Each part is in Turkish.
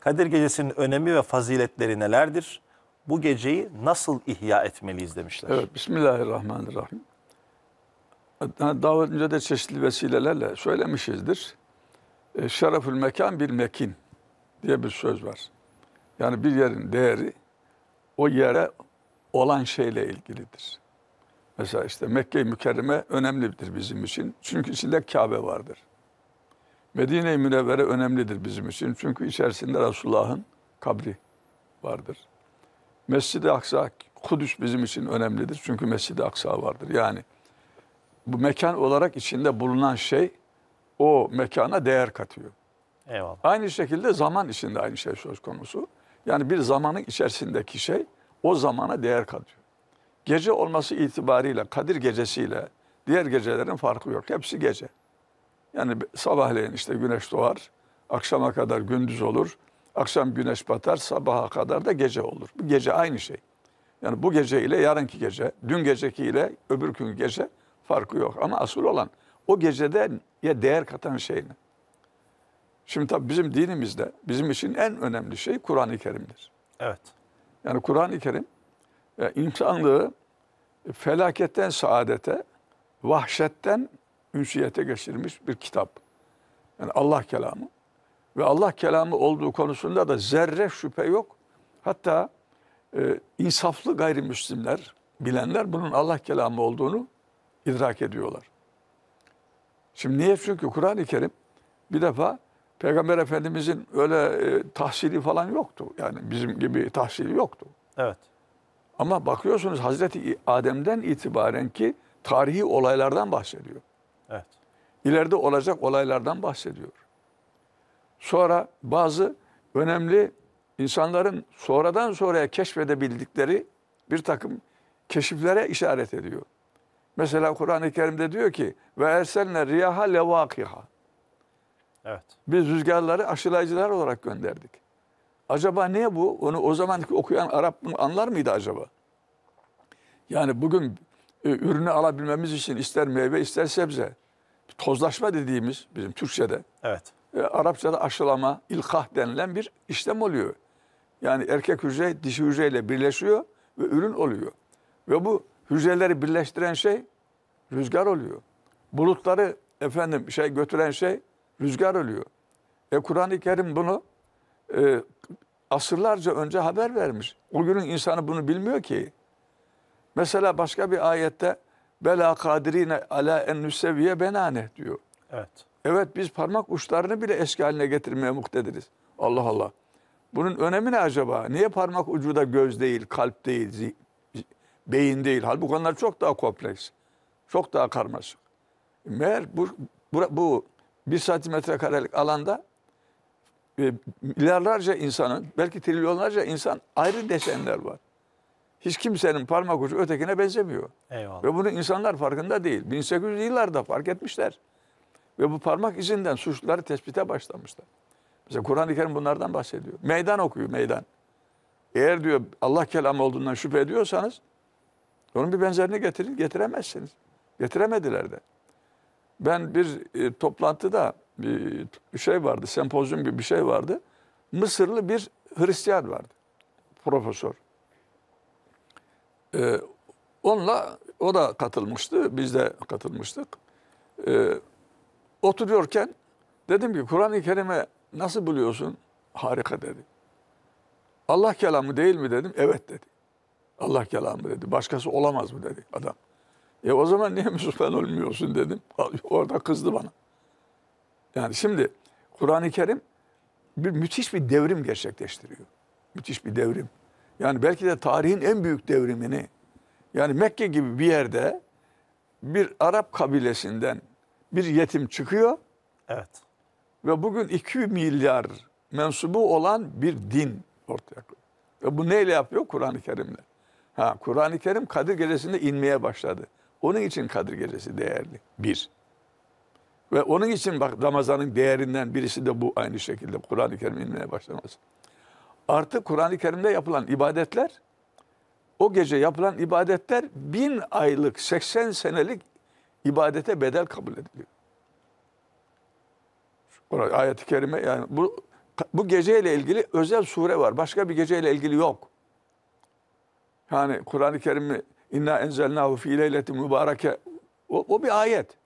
Kadir Gecesi'nin önemi ve faziletleri nelerdir? Bu geceyi nasıl ihya etmeliyiz demişler. Evet, Bismillahirrahmanirrahim. Daha önce de çeşitli vesilelerle söylemişizdir. E, şerefül mekan bir mekin diye bir söz var. Yani bir yerin değeri o yere olan şeyle ilgilidir. Mesela işte Mekke-i Mükerreme önemlidir bizim için. Çünkü içinde Kabe vardır. Medine-i Münevvere önemlidir bizim için. Çünkü içerisinde Resulullah'ın kabri vardır. Mescid-i Aksa, Kudüs bizim için önemlidir. Çünkü Mescid-i Aksa vardır. Yani bu mekan olarak içinde bulunan şey o mekana değer katıyor. Eyvallah. Aynı şekilde zaman içinde aynı şey söz konusu. Yani bir zamanın içerisindeki şey o zamana değer katıyor. Gece olması itibariyle Kadir gecesiyle diğer gecelerin farkı yok. Hepsi gece. Yani sabahleyin işte güneş doğar, akşama kadar gündüz olur, akşam güneş batar, sabaha kadar da gece olur. Bu gece aynı şey. Yani bu gece ile yarınki gece, dün geceki ile öbür gün gece farkı yok. Ama asıl olan o gecede ya değer katan şey ne? Şimdi tabii bizim dinimizde bizim için en önemli şey Kur'an-ı Kerim'dir. Evet. Yani Kur'an-ı Kerim e, insanlığı felaketten saadete, vahşetten ünsiyete geçirmiş bir kitap. Yani Allah kelamı. Ve Allah kelamı olduğu konusunda da zerre şüphe yok. Hatta e, insaflı gayrimüslimler, bilenler bunun Allah kelamı olduğunu idrak ediyorlar. Şimdi niye? Çünkü Kur'an-ı Kerim bir defa Peygamber Efendimizin öyle e, tahsili falan yoktu. Yani bizim gibi tahsili yoktu. Evet. Ama bakıyorsunuz Hazreti Adem'den itibaren ki tarihi olaylardan bahsediyor. Evet. İleride olacak olaylardan bahsediyor. Sonra bazı önemli insanların sonradan sonraya keşfedebildikleri bir takım keşiflere işaret ediyor. Mesela Kur'an-ı Kerim'de diyor ki ve erselne riyaha levakiha. Evet. Biz rüzgarları aşılayıcılar olarak gönderdik. Acaba niye bu? Onu o zamanki okuyan Arap anlar mıydı acaba? Yani bugün e, ürünü alabilmemiz için ister meyve ister sebze tozlaşma dediğimiz bizim Türkçe'de. Evet. E, Arapçada aşılama, ilkah denilen bir işlem oluyor. Yani erkek hücre dişi hücreyle birleşiyor ve ürün oluyor. Ve bu hücreleri birleştiren şey rüzgar oluyor. Bulutları efendim şey götüren şey rüzgar oluyor. E Kur'an-ı Kerim bunu e, asırlarca önce haber vermiş. O günün insanı bunu bilmiyor ki. Mesela başka bir ayette bela kadirine ala en nüseviye benane diyor. Evet. Evet biz parmak uçlarını bile eski haline getirmeye muktediriz. Allah Allah. Bunun önemi ne acaba? Niye parmak ucu da göz değil, kalp değil, beyin değil? Halbuki onlar çok daha kompleks. Çok daha karmaşık. Meğer bu, bu, bu bir santimetre karelik alanda e, milyarlarca insanın, belki trilyonlarca insan ayrı desenler var hiç kimsenin parmak ucu ötekine benzemiyor. Eyvallah. Ve bunu insanlar farkında değil. 1800'lü yıllarda fark etmişler. Ve bu parmak izinden suçluları tespite başlamışlar. Mesela Kur'an-ı Kerim bunlardan bahsediyor. Meydan okuyor, meydan. Eğer diyor Allah kelamı olduğundan şüphe ediyorsanız onun bir benzerini getirin, getiremezsiniz. Getiremediler de. Ben bir e, toplantıda bir, şey vardı, sempozyum gibi bir şey vardı. Mısırlı bir Hristiyan vardı, profesör. E, onunla o da katılmıştı. Biz de katılmıştık. E, oturuyorken dedim ki Kur'an-ı Kerim'e nasıl buluyorsun? Harika dedi. Allah kelamı değil mi dedim. Evet dedi. Allah kelamı dedi. Başkası olamaz mı dedi adam. E o zaman niye Müslüman olmuyorsun dedim. Orada kızdı bana. Yani şimdi Kur'an-ı Kerim bir müthiş bir devrim gerçekleştiriyor. Müthiş bir devrim. Yani belki de tarihin en büyük devrimini yani Mekke gibi bir yerde bir Arap kabilesinden bir yetim çıkıyor. Evet. Ve bugün 2 milyar mensubu olan bir din ortaya koyuyor. Ve bu neyle yapıyor? Kur'an-ı Kerim'le. Ha, Kur'an-ı Kerim Kadir Gecesi'nde inmeye başladı. Onun için Kadir Gecesi değerli. Bir. Ve onun için bak Ramazan'ın değerinden birisi de bu aynı şekilde Kur'an-ı Kerim inmeye başlaması. Artı Kur'an-ı Kerim'de yapılan ibadetler, o gece yapılan ibadetler bin aylık, 80 senelik ibadete bedel kabul ediliyor. Ayet-i Kerime yani bu, bu geceyle ilgili özel sure var. Başka bir geceyle ilgili yok. Yani Kur'an-ı Kerim'i inna enzelnahu fi leyleti mübareke o, o bir ayet.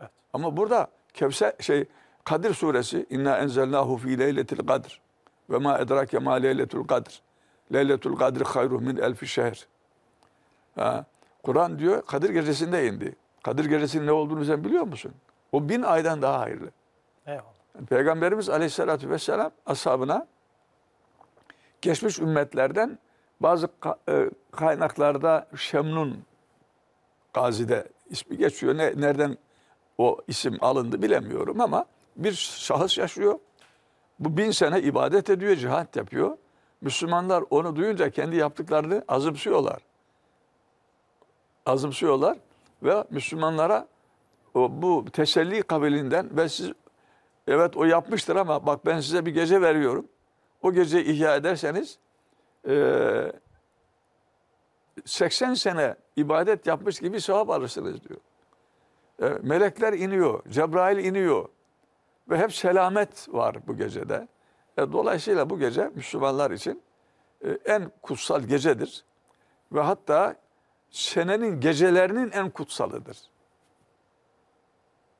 Evet. Ama burada Kevser şey Kadir suresi inna enzelnahu fi leyletil kadr. Ve ma edrake ma leyletul kadr. Leyletul kadr hayruh min elfi şehir. Kur'an diyor Kadir gecesinde indi. Kadir gecesinin ne olduğunu sen biliyor musun? O bin aydan daha hayırlı. Eyvallah. Peygamberimiz aleyhissalatü vesselam ashabına geçmiş ümmetlerden bazı e, kaynaklarda Şemnun Gazi'de ismi geçiyor. Ne, nereden o isim alındı bilemiyorum ama bir şahıs yaşıyor. Bu bin sene ibadet ediyor, cihat yapıyor. Müslümanlar onu duyunca kendi yaptıklarını azımsıyorlar. Azımsıyorlar ve Müslümanlara bu teselli kabilinden ve siz evet o yapmıştır ama bak ben size bir gece veriyorum. O gece ihya ederseniz 80 sene ibadet yapmış gibi sevap alırsınız diyor. Melekler iniyor, Cebrail iniyor ve hep selamet var bu gecede. E, dolayısıyla bu gece Müslümanlar için e, en kutsal gecedir. Ve hatta senenin gecelerinin en kutsalıdır.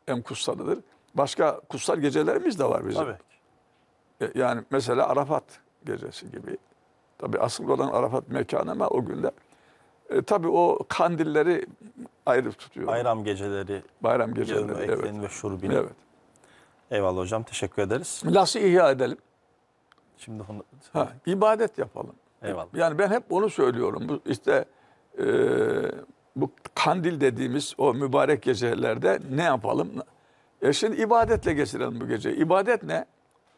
En kutsalıdır. Başka kutsal gecelerimiz de var bizim. Tabii. E, yani mesela Arafat gecesi gibi. Tabi asıl olan Arafat mekanı ama o günde. E, tabi o kandilleri ayrı tutuyor. Bayram geceleri. Bayram geceleri, evet. ve şurbini. Evet. Eyvallah hocam teşekkür ederiz. Nasıl ihya edelim? Şimdi onu Ha, ibadet yapalım. Eyvallah. Yani ben hep onu söylüyorum. Bu işte e, bu kandil dediğimiz o mübarek gecelerde ne yapalım? E şimdi ibadetle geçirelim bu gece. İbadet ne?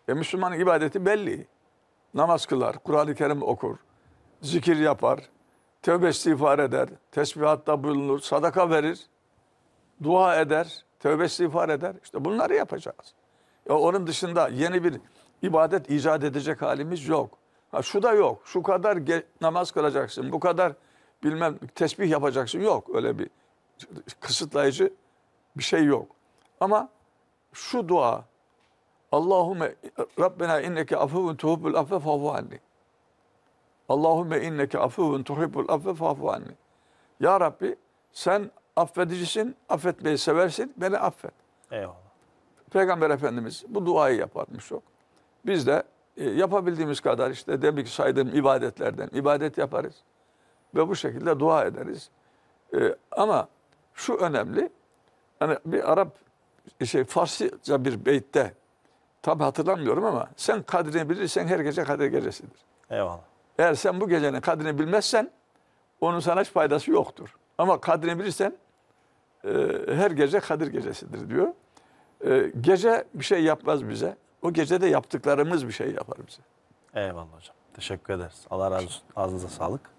E Müslümanın ibadeti belli. Namaz kılar, Kur'an-ı Kerim okur, zikir yapar, tövbe istiğfar eder, tesbihatta bulunur, sadaka verir, dua eder, Tövbe istiğfar eder. İşte bunları yapacağız. Ya e, onun dışında yeni bir ibadet icat edecek halimiz yok. Ha, şu da yok. Şu kadar namaz kılacaksın. Bu kadar bilmem tesbih yapacaksın. Yok öyle bir kısıtlayıcı bir şey yok. Ama şu dua Allahümme Rabbena inneke afuvun tuhubbul affe fafu anni. Allahümme inneke afuvun tuhibbul affe fafu anni. Ya Rabbi sen affedicisin, affetmeyi seversin, beni affet. Eyvallah. Peygamber Efendimiz bu duayı yaparmış çok. Biz de e, yapabildiğimiz kadar işte demin saydığım ibadetlerden ibadet yaparız. Ve bu şekilde dua ederiz. E, ama şu önemli, hani bir Arap, şey Farsça bir beytte, tabi hatırlamıyorum ama sen kadrini bilirsen her gece kadir gecesidir. Eyvallah. Eğer sen bu gecenin kadrini bilmezsen onun sana hiç faydası yoktur. Ama kadrini bilirsen ee, her gece Kadir gecesidir diyor. Ee, gece bir şey yapmaz bize. O gecede de yaptıklarımız bir şey yapar bize. Eyvallah hocam. Teşekkür ederiz. Allah razı olsun. Ağzınıza sağlık.